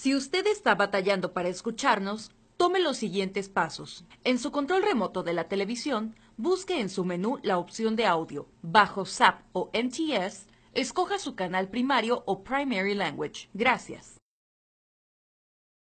Si usted está batallando para escucharnos, tome los siguientes pasos. En su control remoto de la televisión, busque en su menú la opción de audio, bajo SAP o MTS, escoja su canal primario o Primary Language. Gracias.